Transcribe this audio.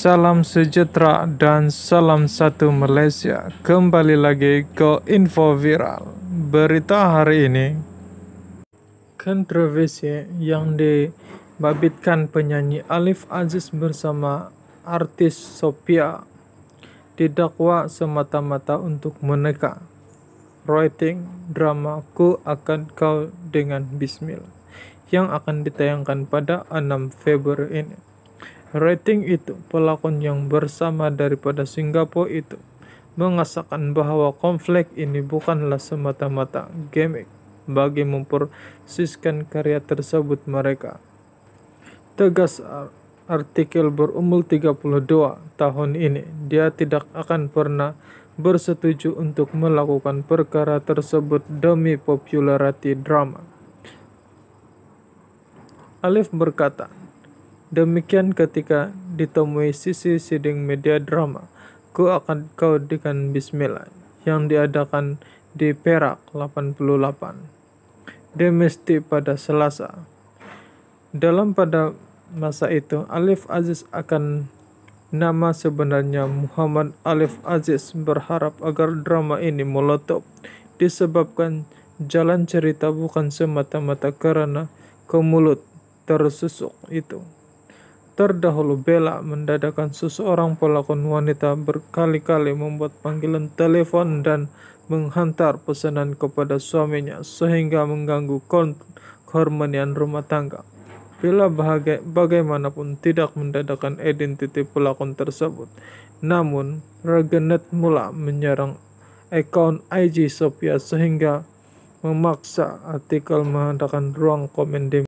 Salam sejahtera dan salam satu Malaysia. Kembali lagi ke info viral. Berita hari ini kontroversi yang dibabitkan penyanyi Alif Aziz bersama artis Sophia didakwa semata-mata untuk meneka rating Ku akan kau dengan bismillah yang akan ditayangkan pada 6 Februari ini. Rating itu, pelakon yang bersama daripada Singapura itu, mengasakan bahwa konflik ini bukanlah semata-mata gimmick bagi mempersiskan karya tersebut mereka. Tegas artikel berumur 32 tahun ini, dia tidak akan pernah bersetuju untuk melakukan perkara tersebut demi popularity drama. Alif berkata, Demikian ketika ditemui sisi siding media drama, Ku Akan Kau Dengan Bismillah, yang diadakan di Perak 88. Demesti pada Selasa. Dalam pada masa itu, Alif Aziz akan nama sebenarnya Muhammad Alif Aziz berharap agar drama ini meletup disebabkan jalan cerita bukan semata-mata karena kemulut tersusuk itu terdahulu bela mendadakan seseorang pelakon wanita berkali-kali membuat panggilan telepon dan menghantar pesanan kepada suaminya sehingga mengganggu keharmonian rumah tangga. Bella bahagia, bagaimanapun tidak mendadakan identiti pelakon tersebut. Namun, Regenet mula menyerang akun IG Sophia sehingga memaksa artikel mengadakan ruang komen